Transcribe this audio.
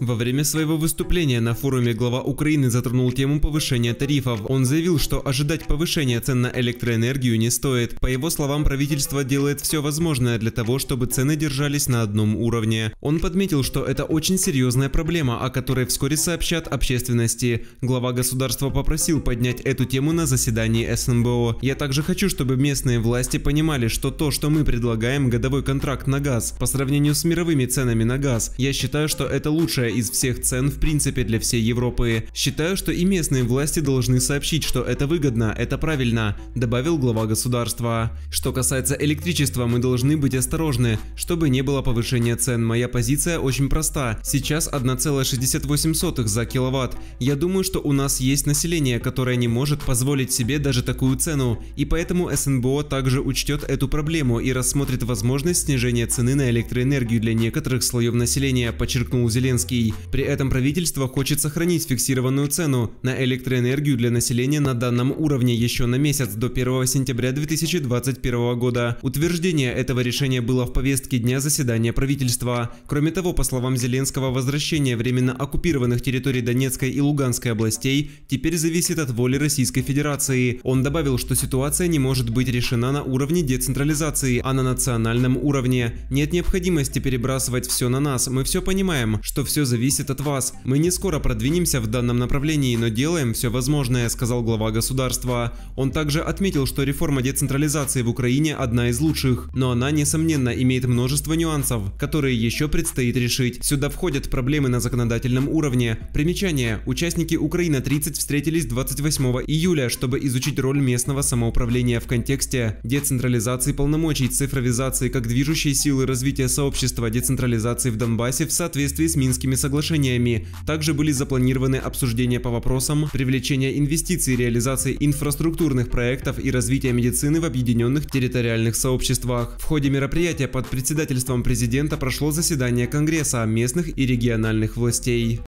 Во время своего выступления на форуме глава Украины затронул тему повышения тарифов. Он заявил, что ожидать повышения цен на электроэнергию не стоит. По его словам, правительство делает все возможное для того, чтобы цены держались на одном уровне. Он подметил, что это очень серьезная проблема, о которой вскоре сообщат общественности. Глава государства попросил поднять эту тему на заседании СНБО. «Я также хочу, чтобы местные власти понимали, что то, что мы предлагаем, годовой контракт на газ, по сравнению с мировыми ценами на газ, я считаю, что это лучше лучшая из всех цен в принципе для всей Европы. Считаю, что и местные власти должны сообщить, что это выгодно, это правильно, добавил глава государства. Что касается электричества, мы должны быть осторожны, чтобы не было повышения цен. Моя позиция очень проста. Сейчас 1,68 за киловатт. Я думаю, что у нас есть население, которое не может позволить себе даже такую цену, и поэтому СНБО также учтет эту проблему и рассмотрит возможность снижения цены на электроэнергию для некоторых слоев населения, подчеркнул Зеленский. Зеленский. При этом правительство хочет сохранить фиксированную цену на электроэнергию для населения на данном уровне еще на месяц до 1 сентября 2021 года. Утверждение этого решения было в повестке дня заседания правительства. Кроме того, по словам Зеленского, возвращение временно оккупированных территорий Донецкой и Луганской областей теперь зависит от воли Российской Федерации. Он добавил, что ситуация не может быть решена на уровне децентрализации, а на национальном уровне. Нет необходимости перебрасывать все на нас, мы все понимаем, что все все зависит от вас. Мы не скоро продвинемся в данном направлении, но делаем все возможное, сказал глава государства. Он также отметил, что реформа децентрализации в Украине одна из лучших, но она, несомненно, имеет множество нюансов, которые еще предстоит решить. Сюда входят проблемы на законодательном уровне. Примечание. Участники Украина-30 встретились 28 июля, чтобы изучить роль местного самоуправления в контексте децентрализации полномочий, цифровизации как движущей силы развития сообщества, децентрализации в Донбассе в соответствии с Минским Парижскими соглашениями. Также были запланированы обсуждения по вопросам привлечения инвестиций, реализации инфраструктурных проектов и развития медицины в объединенных территориальных сообществах. В ходе мероприятия под председательством президента прошло заседание Конгресса местных и региональных властей.